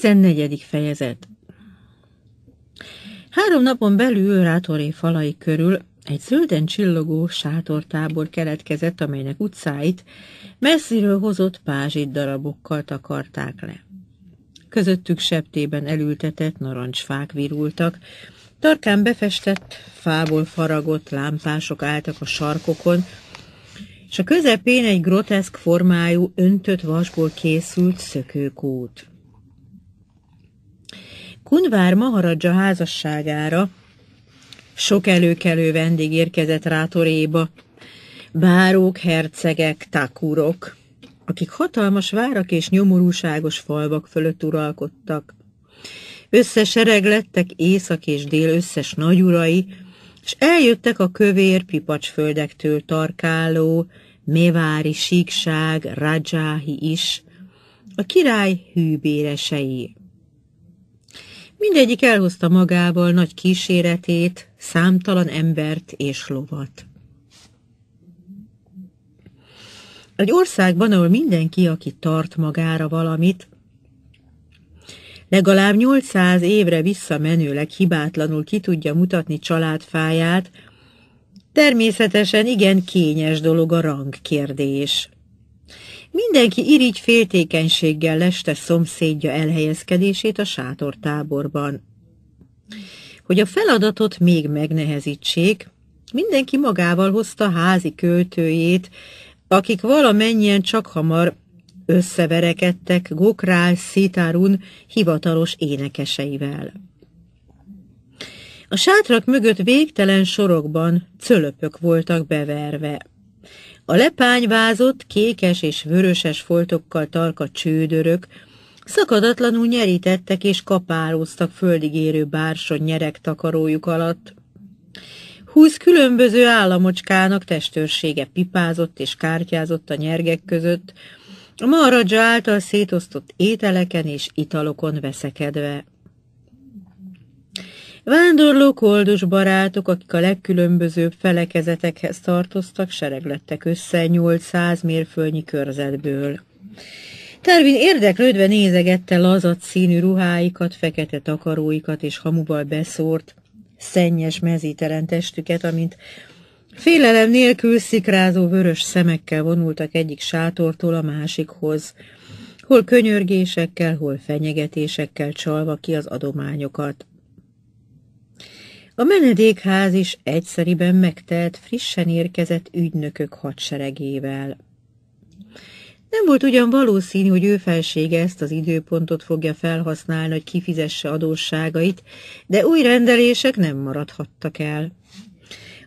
14. fejezet Három napon belül Rátoré falai körül egy zölden csillogó sátortábor keletkezett, amelynek utcáit messziről hozott pázsit darabokkal takarták le. Közöttük septében elültetett narancsfák virultak, tarkán befestett, fából faragott lámpások álltak a sarkokon, és a közepén egy groteszk formájú, öntött vasból készült szökőkút. Kunvár Maharadja házasságára sok előkelő vendég érkezett Rátoréba, bárók, hercegek, takurok, akik hatalmas várak és nyomorúságos falvak fölött uralkodtak. Összesereg lettek észak és dél összes nagyurai, és eljöttek a kövér pipacsföldektől tarkáló, mévári síkság, Rajáhi is, a király hűbéresei. Mindegyik elhozta magával nagy kíséretét, számtalan embert és lovat. Egy országban, ahol mindenki, aki tart magára valamit, legalább 800 évre visszamenőleg hibátlanul ki tudja mutatni családfáját, természetesen igen kényes dolog a rang kérdés. Mindenki irigy féltékenységgel leste szomszédja elhelyezkedését a sátortáborban. Hogy a feladatot még megnehezítsék, mindenki magával hozta házi költőjét, akik valamennyien csak hamar összeverekedtek Gokrál Szitárun hivatalos énekeseivel. A sátrak mögött végtelen sorokban cölöpök voltak beverve. A lepányvázott, kékes és vöröses foltokkal tarka csődörök szakadatlanul nyerítettek és kapálóztak földig érő bársony nyerek takarójuk alatt. Húsz különböző államocskának testőrsége pipázott és kártyázott a nyergek között, a maradzsa által szétosztott ételeken és italokon veszekedve. Vándorló koldus barátok, akik a legkülönbözőbb felekezetekhez tartoztak, sereglettek össze 800 mérföldnyi körzetből. Tervin érdeklődve nézegette lazat színű ruháikat, fekete takaróikat és hamuval beszórt, szennyes mezítelen testüket, amint félelem nélkül szikrázó vörös szemekkel vonultak egyik sátortól a másikhoz, hol könyörgésekkel, hol fenyegetésekkel csalva ki az adományokat. A menedékház is egyszeriben megtelt frissen érkezett ügynökök hadseregével. Nem volt ugyan valószínű, hogy ő felsége ezt az időpontot fogja felhasználni, hogy kifizesse adósságait, de új rendelések nem maradhattak el.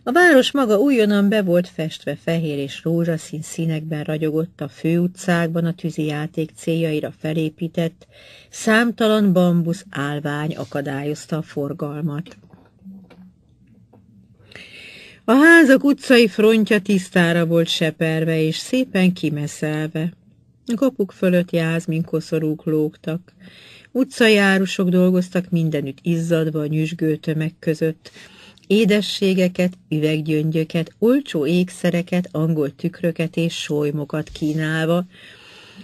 A város maga újonnan be volt festve fehér és rózsaszín színekben ragyogott a főutcákban a tűzijáték céljaira felépített, számtalan bambusz állvány akadályozta a forgalmat. A házak utcai frontja tisztára volt seperve és szépen kimeszelve. A kapuk fölött jázmin koszorúk lógtak. Utcajárusok dolgoztak mindenütt izzadva a nyüzsgő tömeg között. Édességeket, üveggyöngyöket, olcsó ékszereket, angol tükröket és solymokat kínálva.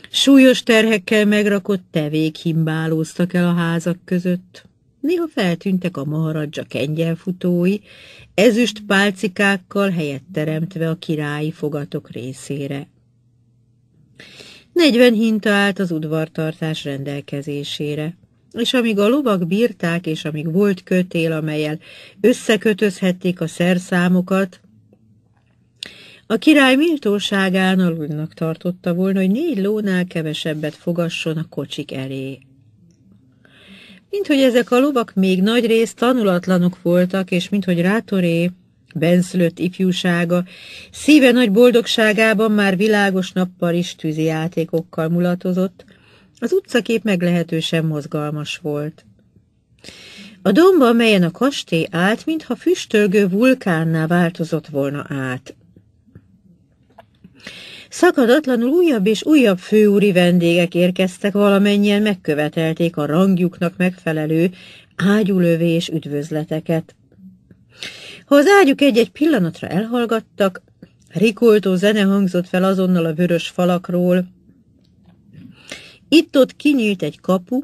Súlyos terhekkel megrakott tevék himbálóztak el a házak között. Néha feltűntek a maharadzsa kengyelfutói, ezüst pálcikákkal helyet teremtve a királyi fogatok részére. Negyven hinta állt az udvartartás rendelkezésére, és amíg a lovak bírták, és amíg volt kötél, amelyel összekötözhették a szerszámokat, a király méltóságán alulnak tartotta volna, hogy négy lónál kevesebbet fogasson a kocsik elé. Mint hogy ezek a lovak még nagy rész tanulatlanok voltak, és mint hogy rátoré, benszülött ifjúsága, szíve nagy boldogságában már világos nappal is tűzi játékokkal mulatozott, az utcakép meglehetősen mozgalmas volt. A domba, melyen a kastély állt, mintha füstölgő vulkánná változott volna át. Szakadatlanul újabb és újabb főúri vendégek érkeztek, valamennyien megkövetelték a rangjuknak megfelelő ágyulövés üdvözleteket. Ha az ágyuk egy-egy pillanatra elhallgattak, rikoltó zene hangzott fel azonnal a vörös falakról. Itt-ott kinyílt egy kapu,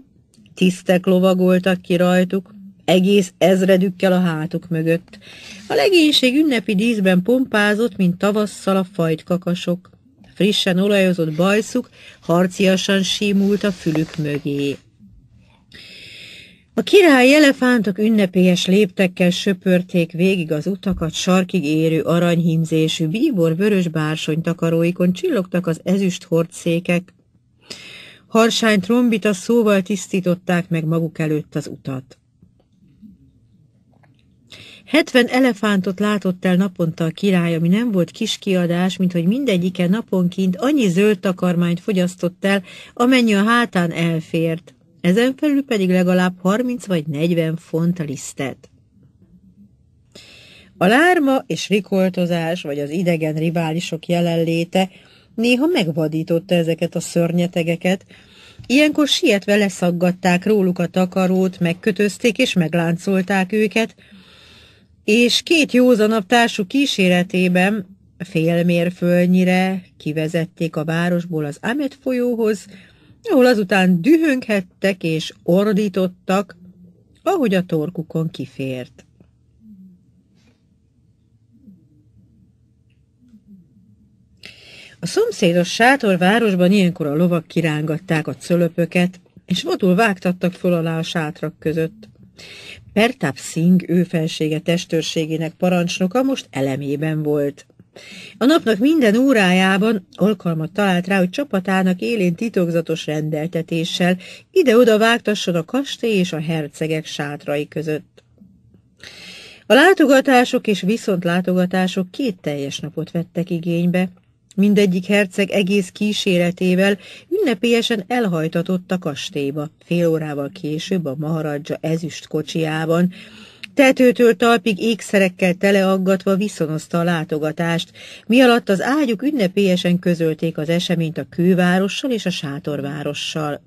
tisztek lovagoltak ki rajtuk, egész ezredükkel a hátuk mögött. A legénység ünnepi díszben pompázott, mint tavasszal a fajt kakasok frissen olajozott bajszuk harciasan símult a fülük mögé. A király elefántok ünnepélyes léptekkel söpörték végig az utakat, sarkig érő aranyhímzésű, bíbor-vörös bársony takaróikon csillogtak az ezüst hordszékek. Harsány trombita szóval tisztították meg maguk előtt az utat. Hetven elefántot látott el naponta a király, ami nem volt kis kiadás, mint hogy mindegyike naponként annyi zöld takarmányt fogyasztott el, amennyi a hátán elfért. Ezen felül pedig legalább 30 vagy 40 font lisztet. A lárma és rikoltozás, vagy az idegen riválisok jelenléte néha megvadította ezeket a szörnyetegeket, Ilyenkor sietve leszaggatták róluk a takarót, megkötözték és megláncolták őket, és két józanabb társú kíséretében fél mérföldnyire kivezették a városból az Amet folyóhoz, ahol azután dühönghettek és ordítottak, ahogy a torkukon kifért. A szomszédos sátorvárosban ilyenkor a lovak kirángatták a cölöpöket, és vadul vágtattak föl alá a sátrak között. Pertap Singh ő felsége testőrségének parancsnoka most elemében volt. A napnak minden órájában alkalmat talált rá, hogy csapatának élén titokzatos rendeltetéssel ide-oda vágtasson a kastély és a hercegek sátrai között. A látogatások és viszontlátogatások két teljes napot vettek igénybe, Mindegyik herceg egész kíséretével ünnepélyesen elhajtatott a kastélyba. Fél órával később a maharadja ezüst kocsiában, tetőtől talpig ékszerekkel teleaggatva viszonozta a látogatást, mi alatt az ágyuk ünnepélyesen közölték az eseményt a kővárossal és a sátorvárossal.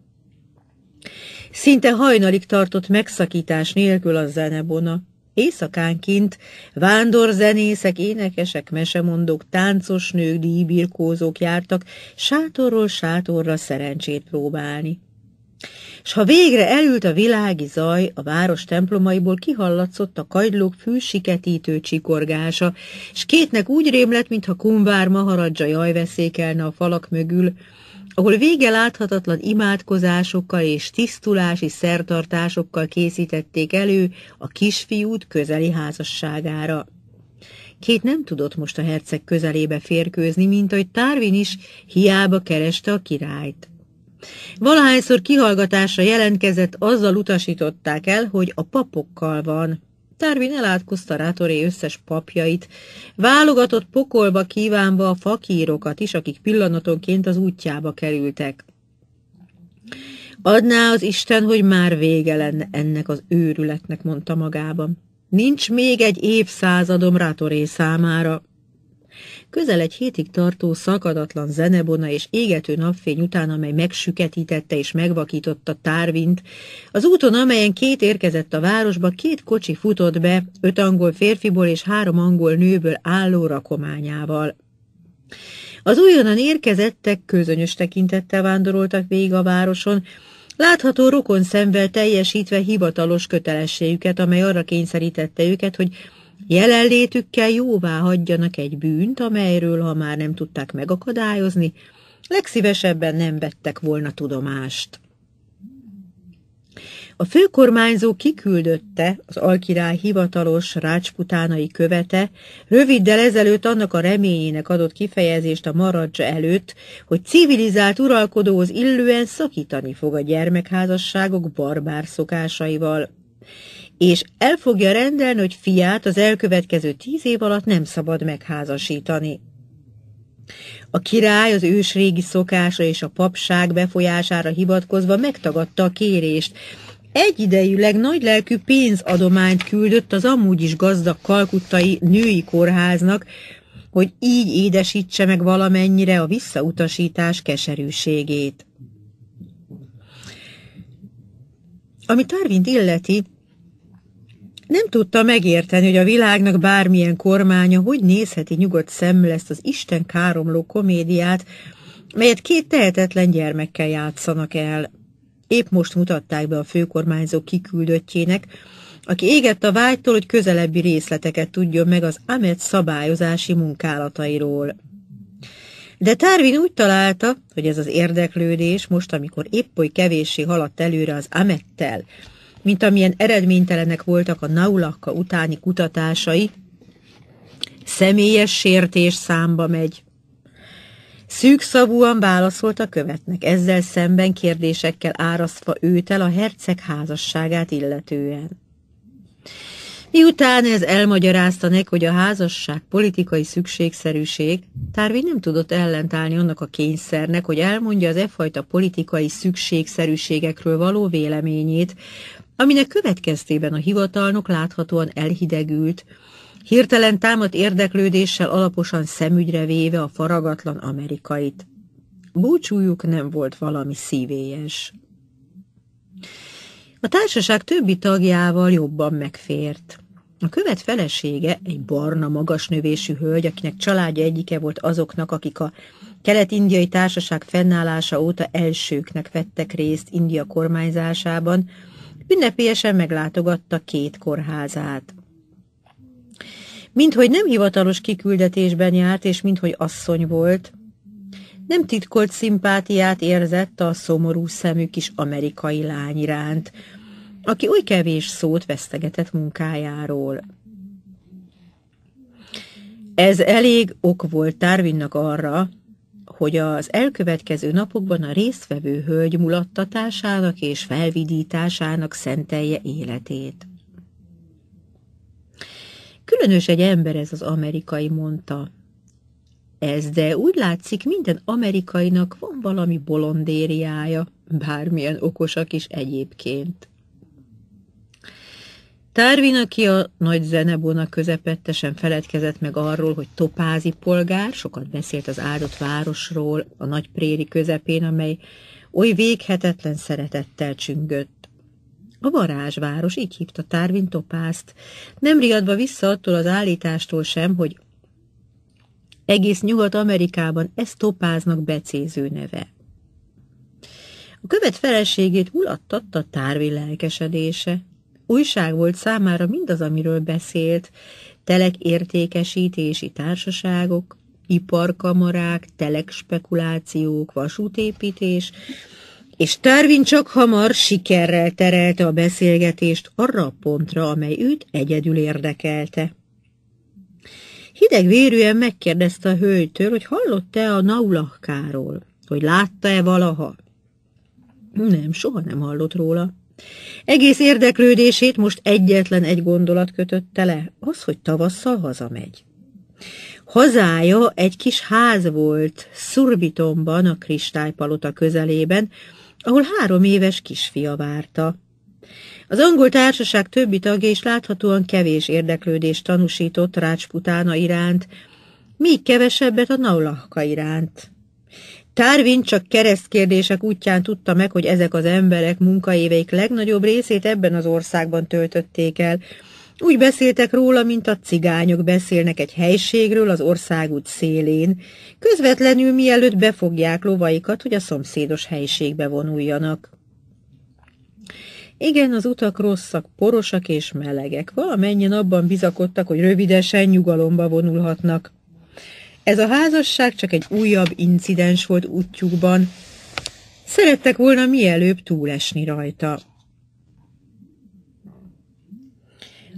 Szinte hajnalig tartott megszakítás nélkül a zenebona. Éjszakánként vándorzenészek, énekesek, mesemondók, táncos nők, díjbirkózók jártak sátorról sátorra szerencsét próbálni. S ha végre elült a világi zaj, a város templomaiból kihallatszott a kagylók fűsiketítő csikorgása, s kétnek úgy rémlett, mintha kumvár maharadja jaj veszékelne a falak mögül, ahol vége láthatatlan imádkozásokkal és tisztulási szertartásokkal készítették elő a kisfiút közeli házasságára. Két nem tudott most a herceg közelébe férkőzni, mint ahogy Tárvin is hiába kereste a királyt. Valahányszor kihallgatásra jelentkezett, azzal utasították el, hogy a papokkal van. Darwin elátkozta rátoré összes papjait, válogatott pokolba kívánva a fakírokat is, akik pillanatonként az útjába kerültek. Adná az Isten, hogy már vége lenne ennek az őrületnek, mondta magában. Nincs még egy évszázadom rátoré számára közel egy hétig tartó szakadatlan zenebona és égető napfény után, amely megsüketítette és megvakította Tárvint, az úton, amelyen két érkezett a városba, két kocsi futott be, öt angol férfiból és három angol nőből álló rakományával. Az újonnan érkezettek közönös tekintettel vándoroltak végig a városon, Látható rokon szemvel teljesítve hivatalos kötelességüket, amely arra kényszerítette őket, hogy Jelenlétükkel jóvá hagyjanak egy bűnt, amelyről, ha már nem tudták megakadályozni, legszívesebben nem vettek volna tudomást. A főkormányzó kiküldötte, az alkirály hivatalos rácsputánai követe, röviddel ezelőtt annak a reményének adott kifejezést a maradzsa előtt, hogy civilizált uralkodóhoz illően szakítani fog a gyermekházasságok barbár szokásaival és el fogja rendelni, hogy fiát az elkövetkező tíz év alatt nem szabad megházasítani. A király az régi szokásra és a papság befolyására hivatkozva megtagadta a kérést, Egyidejűleg nagylelkű pénzadományt küldött az amúgy is gazdag kalkuttai női kórháznak, hogy így édesítse meg valamennyire a visszautasítás keserűségét. Ami Tarvint illeti, nem tudta megérteni, hogy a világnak bármilyen kormánya hogy nézheti nyugodt szemmel ezt az Isten káromló komédiát, melyet két tehetetlen gyermekkel játszanak el. Épp most mutatták be a főkormányzó kiküldöttjének, aki égett a vágytól, hogy közelebbi részleteket tudjon meg az AMET szabályozási munkálatairól. De Tárvin úgy találta, hogy ez az érdeklődés most, amikor épp oly kevéssé haladt előre az amettel mint amilyen eredménytelenek voltak a naulakka utáni kutatásai, személyes sértés számba megy. Szűkszavúan válaszolt a követnek, ezzel szemben kérdésekkel árasztva őt el a herceg házasságát illetően. Miután ez elmagyarázta nek, hogy a házasság politikai szükségszerűség, Tárvi nem tudott ellentállni annak a kényszernek, hogy elmondja az e fajta politikai szükségszerűségekről való véleményét, aminek következtében a hivatalnok láthatóan elhidegült, hirtelen támadt érdeklődéssel alaposan szemügyre véve a faragatlan amerikait. Búcsújuk nem volt valami szívélyes. A társaság többi tagjával jobban megfért. A követ felesége egy barna, magas növésű hölgy, akinek családja egyike volt azoknak, akik a kelet-indiai társaság fennállása óta elsőknek vettek részt India kormányzásában, ünnepélyesen meglátogatta két kórházát. Minthogy nem hivatalos kiküldetésben járt, és minthogy asszony volt, nem titkolt szimpátiát érzett a szomorú szemű kis amerikai lány iránt, aki oly kevés szót vesztegetett munkájáról. Ez elég ok volt Darwinnak arra, hogy az elkövetkező napokban a résztvevő hölgy mulattatásának és felvidításának szentelje életét. Különös egy ember ez az amerikai, mondta. Ez, de úgy látszik, minden amerikainak van valami bolondériája, bármilyen okosak is egyébként. Tárvin, aki a nagy zenebona közepettesen feledkezett meg arról, hogy topázi polgár, sokat beszélt az áldott városról, a nagy préri közepén, amely oly véghetetlen szeretettel csüngött. A varázsváros, így hívta Tárvin topázt, nem riadva vissza attól az állítástól sem, hogy egész Nyugat-Amerikában ez topáznak becéző neve. A követ feleségét hullattatta Tárvin lelkesedése. Újság volt számára mindaz, amiről beszélt, telek értékesítési társaságok, iparkamarák, telek spekulációk, vasútépítés, és Tarvin csak hamar sikerrel terelte a beszélgetést arra a pontra, amely őt egyedül érdekelte. Hidegvérűen megkérdezte a hölgytől, hogy hallott-e a naulakáról, hogy látta-e valaha. Nem, soha nem hallott róla. Egész érdeklődését most egyetlen egy gondolat kötötte le, az, hogy tavasszal hazamegy. Hazája egy kis ház volt, Szurbitomban, a kristálypalota közelében, ahol három éves kisfia várta. Az angol társaság többi tagja is láthatóan kevés érdeklődést tanúsított Rácsputána iránt, még kevesebbet a Naulahka iránt. Tárvin csak keresztkérdések útján tudta meg, hogy ezek az emberek munkaéveik legnagyobb részét ebben az országban töltötték el. Úgy beszéltek róla, mint a cigányok beszélnek egy helységről az országút szélén, közvetlenül mielőtt befogják lovaikat, hogy a szomszédos helységbe vonuljanak. Igen, az utak rosszak, porosak és melegek. Valamennyien abban bizakodtak, hogy rövidesen nyugalomba vonulhatnak. Ez a házasság csak egy újabb incidens volt útjukban. Szerettek volna mielőbb túlesni rajta.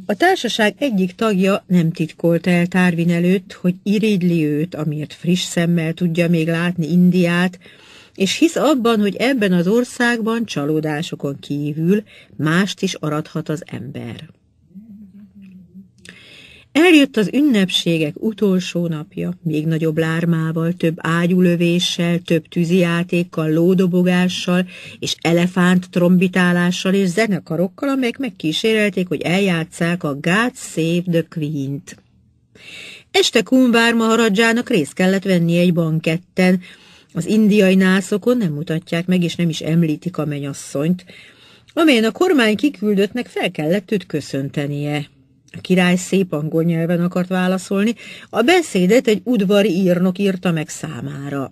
A társaság egyik tagja nem titkolt el Tárvin előtt, hogy iridli őt, amiért friss szemmel tudja még látni Indiát, és hisz abban, hogy ebben az országban csalódásokon kívül mást is arathat az ember. Eljött az ünnepségek utolsó napja, még nagyobb lármával, több ágyulövéssel, több tűzijátékkal, lódobogással és elefánt trombitálással és zenekarokkal, amelyek megkísérelték, hogy eljátszák a God Save the Queen-t. Este Kumbár Maharadzsának részt kellett venni egy banketten. Az indiai nászokon nem mutatják meg, és nem is említik a menyasszonyt, amelyen a kormány kiküldöttnek fel kellett őt köszöntenie. A király szép angol nyelven akart válaszolni, a beszédet egy udvari írnok írta meg számára.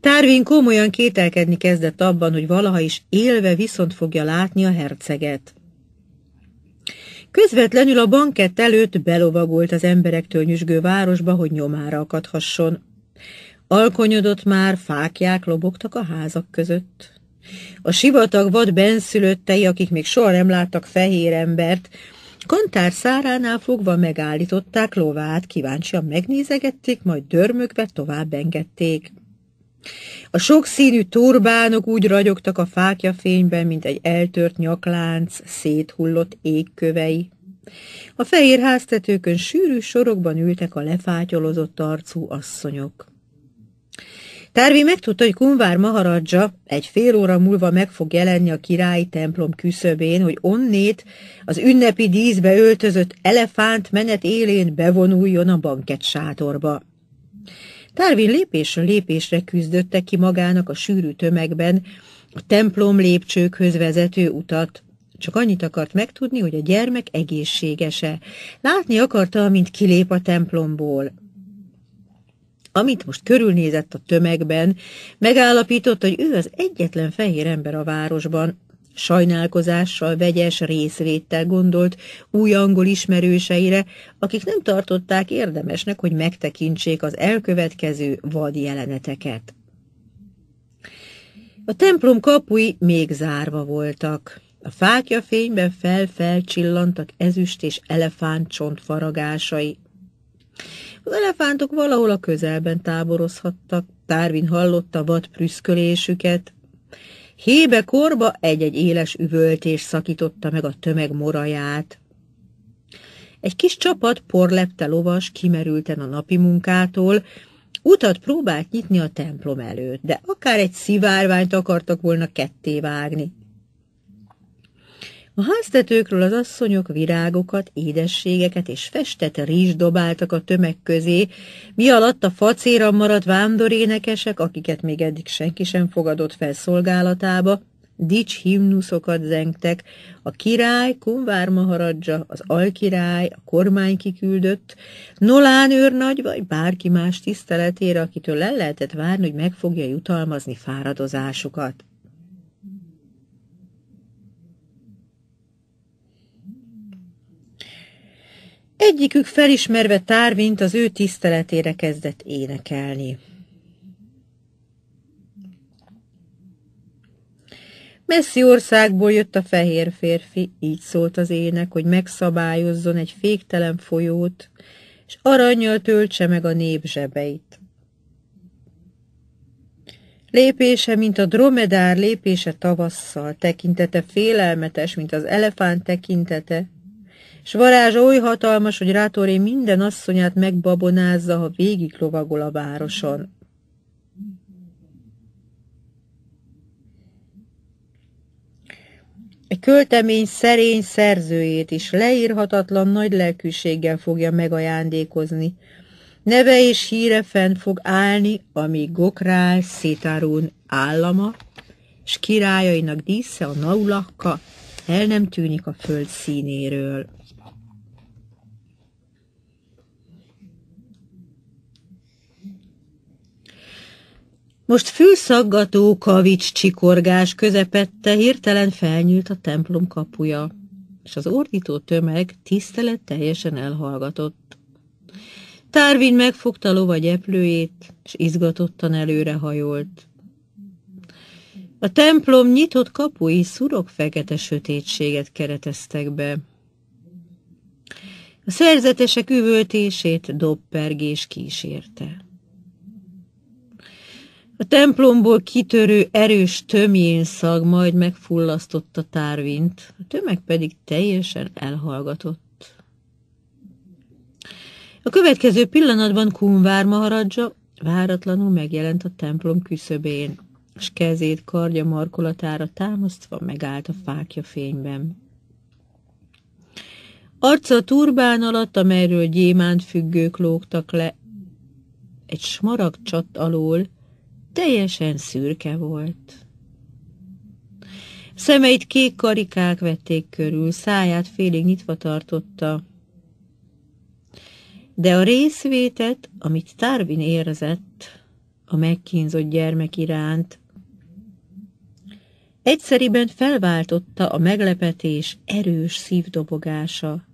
Tárvin komolyan kételkedni kezdett abban, hogy valaha is élve viszont fogja látni a herceget. Közvetlenül a bankett előtt belovagolt az emberektől nyüzsgő városba, hogy nyomára akadhasson. Alkonyodott már, fákják lobogtak a házak között. A sivatag vad benszülöttei, akik még soha nem láttak fehér embert, Kantár száránál fogva megállították lovát, kíváncsian megnézegették, majd dörmökbe tovább engedték. A sokszínű turbánok úgy ragyogtak a fákja fényben, mint egy eltört nyaklánc széthullott égkövei. A fehér háztetőkön sűrű sorokban ültek a lefátyolozott arcú asszonyok. Tárvi megtudta, hogy Kunvár Maharadja egy fél óra múlva meg fog jelenni a királyi templom küszöbén, hogy onnét az ünnepi díszbe öltözött elefánt menet élén bevonuljon a bankett sátorba. Tárvin lépésről lépésre küzdötte ki magának a sűrű tömegben a templom lépcsőkhöz vezető utat. Csak annyit akart megtudni, hogy a gyermek egészségese. Látni akarta, amint kilép a templomból. Amint most körülnézett a tömegben, megállapított, hogy ő az egyetlen fehér ember a városban, sajnálkozással, vegyes részvéttel gondolt új angol ismerőseire, akik nem tartották érdemesnek, hogy megtekintsék az elkövetkező vad jeleneteket. A templom kapui még zárva voltak. A fákja fényben fel-fel csillantak ezüst és csont faragásai. Az elefántok valahol a közelben táborozhattak, Tárvin hallotta vad prüszkölésüket. Hébe korba egy-egy éles üvöltés szakította meg a tömeg moraját. Egy kis csapat porlepte lovas kimerülten a napi munkától, utat próbált nyitni a templom előtt, de akár egy szivárványt akartak volna ketté vágni. A háztetőkről az asszonyok virágokat, édességeket és festett rizs dobáltak a tömeg közé, mi alatt a facéra maradt vándorénekesek, akiket még eddig senki sem fogadott fel szolgálatába, dics himnuszokat zengtek, a király, kumvár maharadja, az alkirály, a kormány kiküldött, Nolán őrnagy vagy bárki más tiszteletére, akitől el lehetett várni, hogy meg fogja jutalmazni fáradozásukat. Egyikük felismerve Tárvint az ő tiszteletére kezdett énekelni. Messzi országból jött a fehér férfi, így szólt az ének, hogy megszabályozzon egy féktelen folyót, és aranyjal töltse meg a nép zsebeit. Lépése, mint a dromedár lépése tavasszal, tekintete félelmetes, mint az elefánt tekintete, s varázsa oly hatalmas, hogy rátoré minden asszonyát megbabonázza, ha végig lovagol a városon. Egy költemény szerény szerzőjét is leírhatatlan nagy lelkűséggel fogja megajándékozni. Neve és híre fent fog állni, amíg Gokrál Szétárún állama, s királyainak dísze a naulakka el nem tűnik a föld színéről. Most főszaggató kavics csikorgás közepette hirtelen felnyílt a templom kapuja, és az ordító tömeg tisztelet teljesen elhallgatott. Tárvin megfogta lova gyeplőjét, és izgatottan előre hajolt. A templom nyitott kapui szurok fekete sötétséget kereteztek be. A szerzetesek üvöltését dobpergés kísérte. A templomból kitörő erős szag majd megfullasztotta Tárvint, a tömeg pedig teljesen elhallgatott. A következő pillanatban Kunvár Maharadzsa váratlanul megjelent a templom küszöbén, és kezét kardja markolatára támasztva megállt a fákja fényben. Arca a turbán alatt, amelyről gyémánt függők lógtak le, egy smaragd csat alól, Teljesen szürke volt. Szemeit kék karikák vették körül, száját félig nyitva tartotta. De a részvétet, amit Tarvin érzett a megkínzott gyermek iránt, egyszeriben felváltotta a meglepetés erős szívdobogása.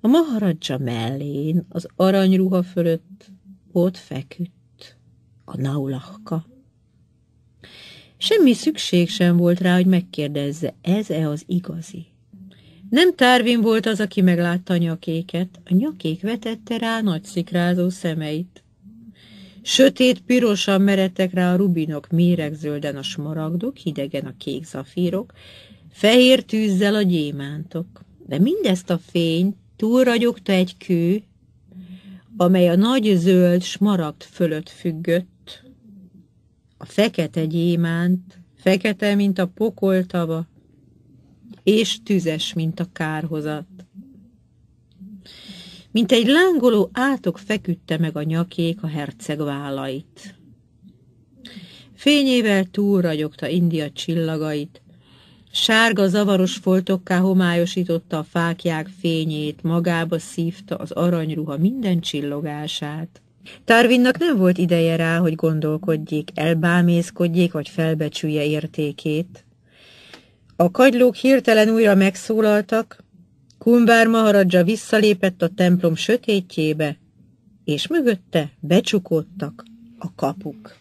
A maharadja mellén, az aranyruha fölött ott feküdt a naulahka. Semmi szükség sem volt rá, hogy megkérdezze, ez-e az igazi. Nem Tárvin volt az, aki meglátta a nyakéket, a nyakék vetette rá nagy szikrázó szemeit. Sötét pirosan meredtek rá a rubinok, méregzölden a smaragdok, hidegen a kék zafírok, fehér tűzzel a gyémántok. De mindezt a fény túlragyogta egy kő, amely a nagy zöld smaragd fölött függött, fekete gyémánt, fekete, mint a pokoltava, és tüzes, mint a kárhozat. Mint egy lángoló átok feküdte meg a nyakék a herceg vállait. Fényével túlragyogta India csillagait, sárga zavaros foltokká homályosította a fákják fényét, magába szívta az aranyruha minden csillogását. Tárvinnak nem volt ideje rá, hogy gondolkodjék, elbámészkodjék vagy felbecsülje értékét. A kagylók hirtelen újra megszólaltak, Kumbár Maharadja visszalépett a templom sötétjébe, és mögötte becsukódtak a kapuk.